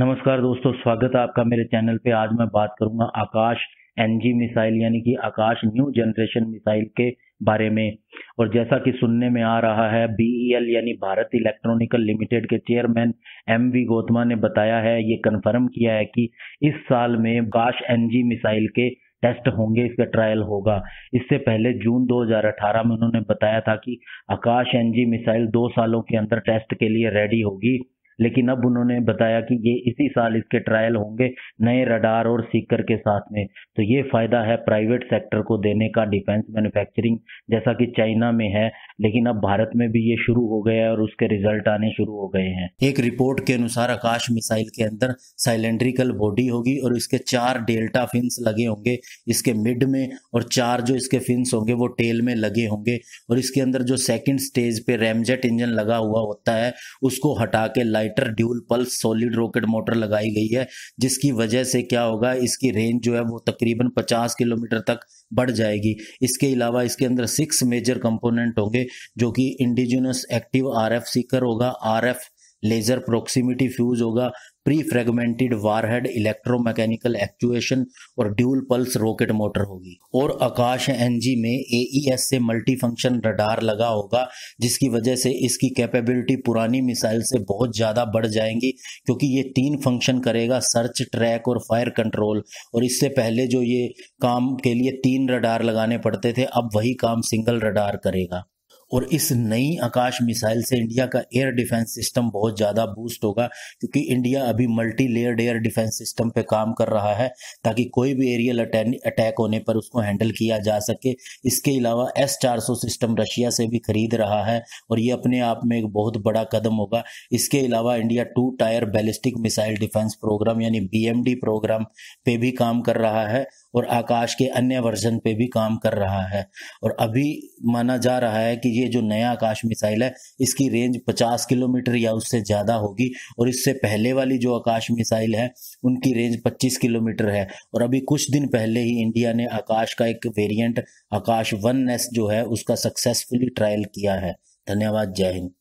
नमस्कार दोस्तों स्वागत है आपका मेरे चैनल पे आज मैं बात करूंगा आकाश एनजी मिसाइल यानी कि आकाश न्यू जनरेशन मिसाइल के बारे में और जैसा कि सुनने में आ रहा है बीईएल e यानी भारत इलेक्ट्रॉनिकल लिमिटेड के चेयरमैन एम वी गौतमा ने बताया है ये कंफर्म किया है कि इस साल में आकाश एनजी मिसाइल के टेस्ट होंगे इसका ट्रायल होगा इससे पहले जून 2018 में उन्होंने बताया था कि आकाश एनजी मिसाइल दो सालों के अंदर टेस्ट के लिए रेडी होगी लेकिन अब उन्होंने बताया कि ये इसी साल इसके ट्रायल होंगे नए रडार और सीकर के साथ में तो ये फायदा है प्राइवेट सेक्टर को देने का डिफेंस मैन्युफैक्चरिंग जैसा कि चाइना में है लेकिन अब भारत में भी ये शुरू हो गया है और उसके रिजल्ट आने शुरू हो गए हैं एक रिपोर्ट के अनुसार आकाश मिसाइल के अंदर साइलेंड्रिकल बॉडी होगी और इसके चार डेल्टा फिंस लगे होंगे इसके मिड में और चार जो इसके फिंस होंगे वो टेल में लगे होंगे और इसके अंदर जो सेकेंड स्टेज पे रैमजेट इंजन लगा हुआ होता है उसको हटा के light lighter dual pulse solid rocket motor लगाई गई है जिसकी वजह से क्या होगा इसकी रेंज जो है वो तकरीबन पचास किलोमीटर तक बढ़ जाएगी इसके अलावा इसके अंदर सिक्स मेजर कंपोनेंट होंगे जो कि indigenous active R F seeker होगा R F laser proximity fuse होगा pre fragmented warhead electromechanical actuation और ड्यूल पल्स रॉकेट मोटर होगी और आकाश एनजी में एईएस e से मल्टी फंक्शन रडार लगा होगा जिसकी वजह से इसकी कैपेबिलिटी पुरानी मिसाइल से बहुत ज़्यादा बढ़ जाएंगी क्योंकि ये तीन फंक्शन करेगा सर्च ट्रैक और फायर कंट्रोल और इससे पहले जो ये काम के लिए तीन रडार लगाने पड़ते थे अब वही काम सिंगल रडार करेगा और इस नई आकाश मिसाइल से इंडिया का एयर डिफेंस सिस्टम बहुत ज़्यादा बूस्ट होगा क्योंकि इंडिया अभी multi layered air defence system पे काम कर रहा है ताकि कोई भी एरियल अटैक होने पर उसको हैंडल किया जा सके इसके अलावा एस चार सिस्टम रशिया से भी खरीद रहा है और ये अपने आप में एक बहुत बड़ा कदम होगा इसके अलावा India two tier ballistic missile defence programme यानी बी प्रोग्राम पे भी काम कर रहा है और आकाश के अन्य वर्जन पे भी काम कर रहा है और अभी माना जा रहा है कि ये जो नया आकाश मिसाइल है इसकी रेंज 50 किलोमीटर या उससे ज़्यादा होगी और इससे पहले वाली जो आकाश मिसाइल है उनकी रेंज 25 किलोमीटर है और अभी कुछ दिन पहले ही इंडिया ने आकाश का एक वेरिएंट आकाश वन एस जो है उसका सक्सेसफुली ट्रायल किया है धन्यवाद जय हिंद